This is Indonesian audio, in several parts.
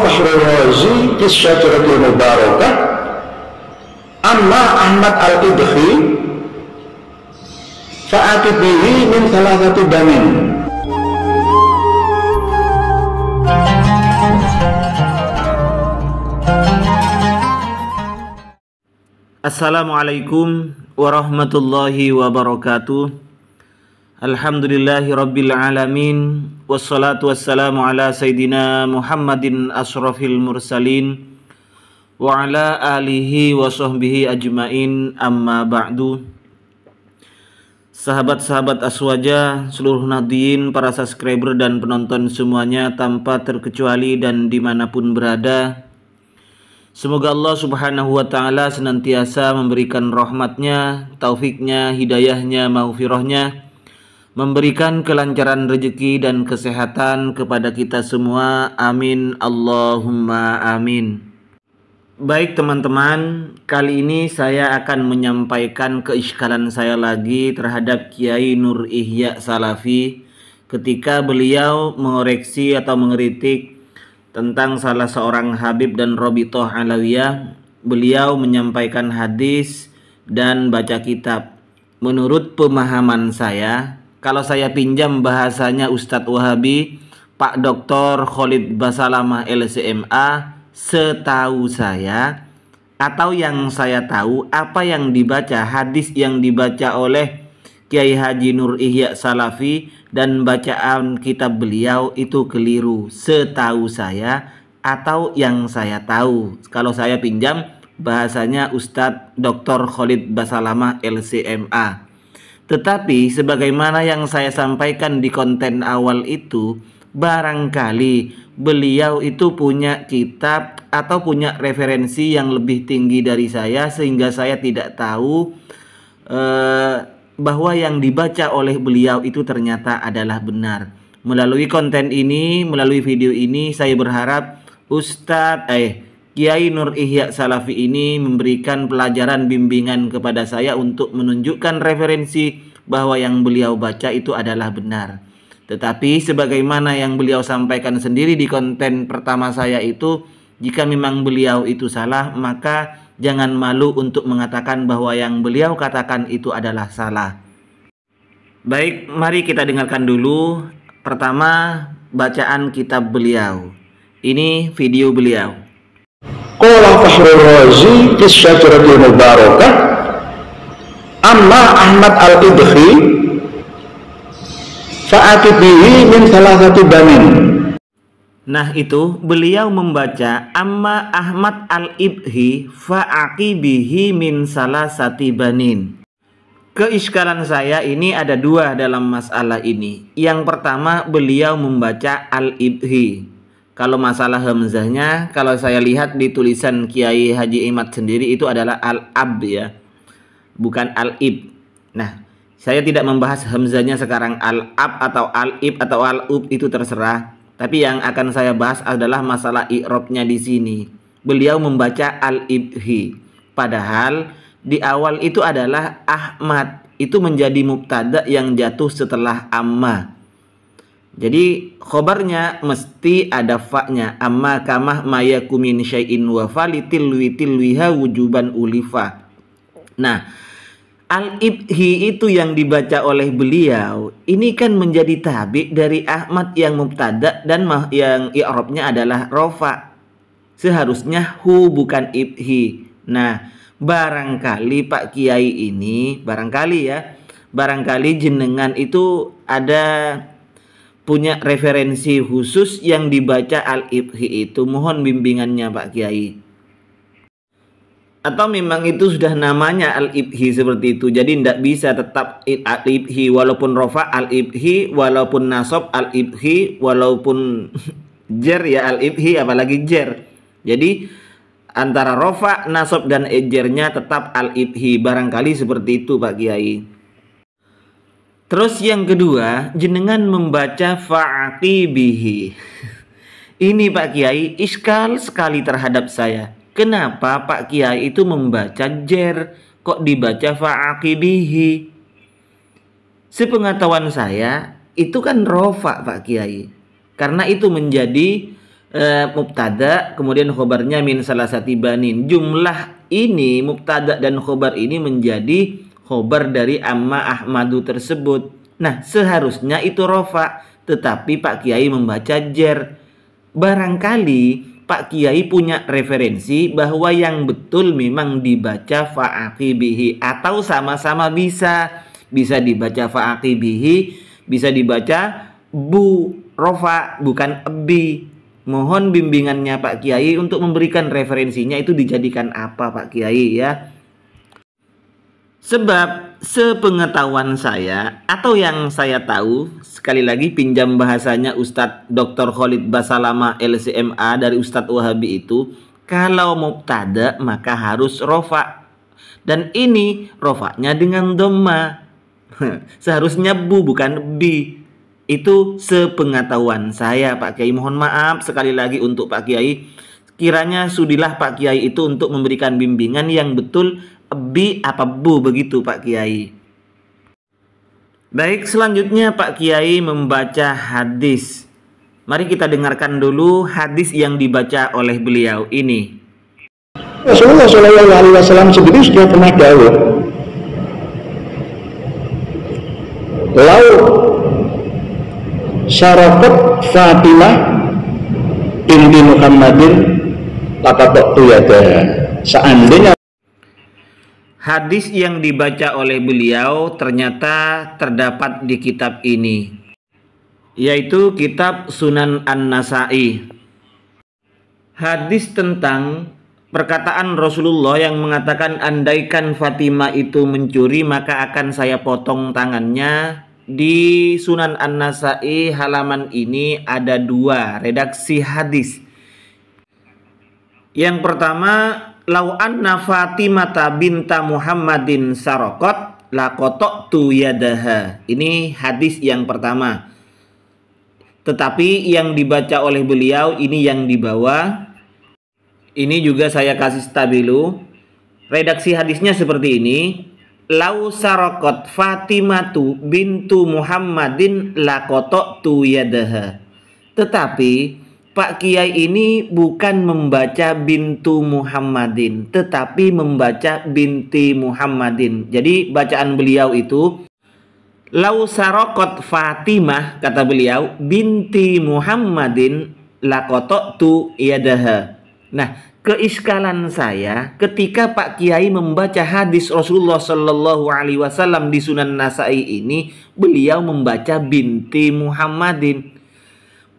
Fahr razi fi syajaratil mubarakah amma Ahmad al-Idhi fa'atibihi min salah satu damin Assalamualaikum warahmatullahi wabarakatuh Alhamdulillahi rabbil alamin wassalatu wassalamu ala sayyidina Muhammadin asrafil mursalin wa ala alihi wa sahbihi ajmain amma ba'du Sahabat-sahabat Aswaja, seluruh nadiin, para subscriber dan penonton semuanya tanpa terkecuali dan dimanapun berada Semoga Allah subhanahu wa ta'ala senantiasa memberikan rahmatnya, taufiknya, hidayahnya, maufirohnya memberikan kelancaran rezeki dan kesehatan kepada kita semua. Amin. Allahumma amin. Baik teman-teman, kali ini saya akan menyampaikan keiskalan saya lagi terhadap Kiai Nur Ihya Salafi ketika beliau mengoreksi atau mengeritik tentang salah seorang Habib dan Toh Alawiyah. Beliau menyampaikan hadis dan baca kitab. Menurut pemahaman saya, kalau saya pinjam bahasanya Ustadz Wahabi Pak Dr. Khalid Basalamah LCMA setahu saya atau yang saya tahu apa yang dibaca hadis yang dibaca oleh Kiai Haji Nur Ihya Salafi dan bacaan kitab beliau itu keliru setahu saya atau yang saya tahu kalau saya pinjam bahasanya Ustadz Dr. Khalid Basalamah LCMA tetapi sebagaimana yang saya sampaikan di konten awal itu, barangkali beliau itu punya kitab atau punya referensi yang lebih tinggi dari saya sehingga saya tidak tahu eh, bahwa yang dibaca oleh beliau itu ternyata adalah benar. Melalui konten ini, melalui video ini saya berharap Ustadz eh Kiai Nur Ihya Salafi ini memberikan pelajaran bimbingan kepada saya untuk menunjukkan referensi bahwa yang beliau baca itu adalah benar. Tetapi sebagaimana yang beliau sampaikan sendiri di konten pertama saya itu, jika memang beliau itu salah, maka jangan malu untuk mengatakan bahwa yang beliau katakan itu adalah salah. Baik, mari kita dengarkan dulu pertama bacaan kitab beliau. Ini video beliau. Qala Fahrul Razi fi syajaratil mubarakah Amma Ahmad Al-Idhi Fa'atibihi min salah satu banin Nah itu beliau membaca Amma Ahmad Al-Ibhi Fa'aqibihi min salah sati banin Keiskalan saya ini ada dua dalam masalah ini Yang pertama beliau membaca Al-Ibhi Kalau masalah Hamzahnya Kalau saya lihat di tulisan Kiai Haji Imad sendiri itu adalah Al-Ab ya bukan al-ib. Nah, saya tidak membahas hamzanya sekarang al-ab atau al-ib atau al-ub itu terserah. Tapi yang akan saya bahas adalah masalah i'rabnya di sini. Beliau membaca al-ibhi. Padahal di awal itu adalah Ahmad. Itu menjadi mubtada yang jatuh setelah amma. Jadi khobarnya mesti ada fa'nya. Amma kamah mayakumin syai'in wa falitil witil wiha wujuban ulifah. Nah, Al-Ibhi itu yang dibaca oleh beliau ini kan menjadi tabi dari Ahmad yang mubtada dan yang i'rabnya adalah rofa. Seharusnya hu bukan ibhi. Nah, barangkali Pak Kiai ini barangkali ya, barangkali jenengan itu ada punya referensi khusus yang dibaca Al-Ibhi itu. Mohon bimbingannya Pak Kiai atau memang itu sudah namanya al-ibhi seperti itu jadi tidak bisa tetap al-ibhi walaupun rofa al-ibhi walaupun nasob al-ibhi walaupun jer ya al-ibhi apalagi jer jadi antara rofa nasob dan ejernya tetap al-ibhi barangkali seperti itu Pak Kiai terus yang kedua jenengan membaca fa'aqibihi ini Pak Kiai iskal sekali terhadap saya Kenapa Pak Kiai itu membaca jer kok dibaca fa'akibihi Sepengetahuan saya itu kan rofa Pak Kiai. Karena itu menjadi e, mubtada kemudian khobarnya min salah satu banin. Jumlah ini mubtada dan khobar ini menjadi khobar dari amma ahmadu tersebut. Nah, seharusnya itu rofa, tetapi Pak Kiai membaca jer. Barangkali Pak Kiai punya referensi bahwa yang betul memang dibaca fa'aqibihi atau sama-sama bisa bisa dibaca fa'aqibihi bisa dibaca bu rofa bukan ebi mohon bimbingannya Pak Kiai untuk memberikan referensinya itu dijadikan apa Pak Kiai ya Sebab sepengetahuan saya atau yang saya tahu, sekali lagi pinjam bahasanya Ustadz Dr. Khalid Basalama LCMA dari Ustadz Wahabi itu, kalau mubtada maka harus rofa. Dan ini rofaknya dengan doma. Seharusnya bu bukan bi. Itu sepengetahuan saya Pak Kiai. Mohon maaf sekali lagi untuk Pak Kiai. Kiranya sudilah Pak Kiai itu untuk memberikan bimbingan yang betul bi apa bu begitu Pak Kiai. Baik, selanjutnya Pak Kiai membaca hadis. Mari kita dengarkan dulu hadis yang dibaca oleh beliau ini. Rasulullah Shallallahu Alaihi Wasallam sendiri sudah pernah jauh. Lau syarakat Fatimah binti Muhammadin lakatok tuyadah. Seandainya Hadis yang dibaca oleh beliau ternyata terdapat di kitab ini, yaitu kitab Sunan An-Nasai. Hadis tentang perkataan Rasulullah yang mengatakan andaikan Fatimah itu mencuri maka akan saya potong tangannya di Sunan An-Nasai halaman ini ada dua redaksi hadis. Yang pertama lau anna Fatimata binta Muhammadin sarokot kotok tu yadaha. Ini hadis yang pertama. Tetapi yang dibaca oleh beliau ini yang dibawa. Ini juga saya kasih stabilu. Redaksi hadisnya seperti ini. Lau sarokot Fatimatu bintu Muhammadin kotok tu yadaha. Tetapi Pak Kiai ini bukan membaca bintu Muhammadin, tetapi membaca binti Muhammadin. Jadi bacaan beliau itu Lau sarokot Fatimah kata beliau binti Muhammadin lakotok tu yadaha. Nah, keiskalan saya ketika Pak Kiai membaca hadis Rasulullah Shallallahu Alaihi Wasallam di Sunan Nasai ini, beliau membaca binti Muhammadin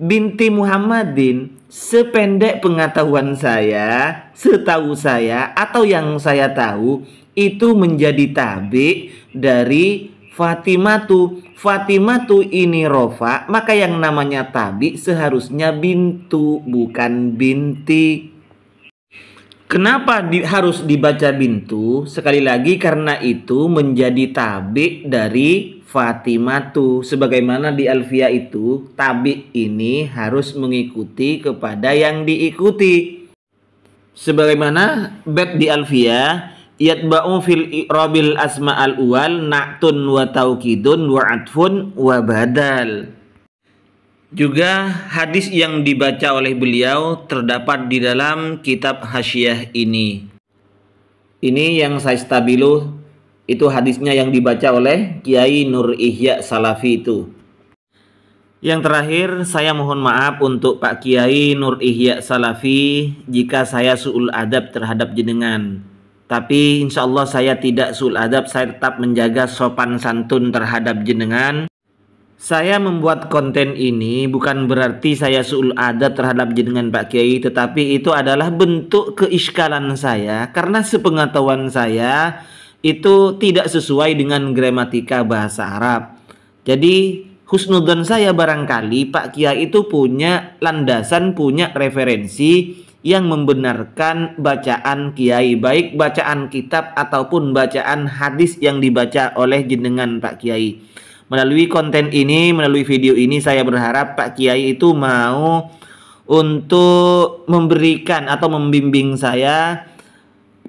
binti Muhammadin sependek pengetahuan saya, setahu saya atau yang saya tahu itu menjadi tabi dari Fatimatu. Fatimatu ini rofa, maka yang namanya tabi seharusnya bintu bukan binti. Kenapa di, harus dibaca bintu? Sekali lagi karena itu menjadi tabik dari Fatimatu. Sebagaimana di Alfia itu, tabik ini harus mengikuti kepada yang diikuti. Sebagaimana bed di Alfia, yatba'u fil asma al uwal na'tun wa taukidun wa atfun wa badal. Juga hadis yang dibaca oleh beliau terdapat di dalam kitab Hasyiah ini. Ini yang saya stabilo itu hadisnya yang dibaca oleh Kiai Nur Ihya Salafi itu. Yang terakhir saya mohon maaf untuk Pak Kiai Nur Ihya Salafi jika saya suul adab terhadap jenengan. Tapi insya Allah saya tidak suul adab, saya tetap menjaga sopan santun terhadap jenengan saya membuat konten ini bukan berarti saya suul adat terhadap jenengan Pak Kiai tetapi itu adalah bentuk keiskalan saya karena sepengetahuan saya itu tidak sesuai dengan gramatika bahasa Arab. Jadi husnudon saya barangkali Pak Kiai itu punya landasan, punya referensi yang membenarkan bacaan kiai baik bacaan kitab ataupun bacaan hadis yang dibaca oleh jenengan Pak Kiai. Melalui konten ini, melalui video ini saya berharap Pak Kiai itu mau untuk memberikan atau membimbing saya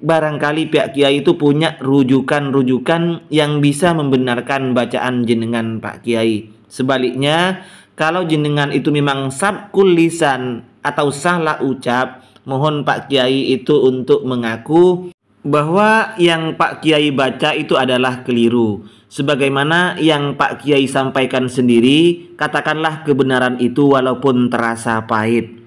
barangkali pihak kiai itu punya rujukan-rujukan yang bisa membenarkan bacaan jenengan Pak Kiai. Sebaliknya, kalau jenengan itu memang sabkul lisan atau salah ucap, mohon Pak Kiai itu untuk mengaku bahwa yang Pak Kiai baca itu adalah keliru sebagaimana yang Pak Kiai sampaikan sendiri, katakanlah kebenaran itu walaupun terasa pahit.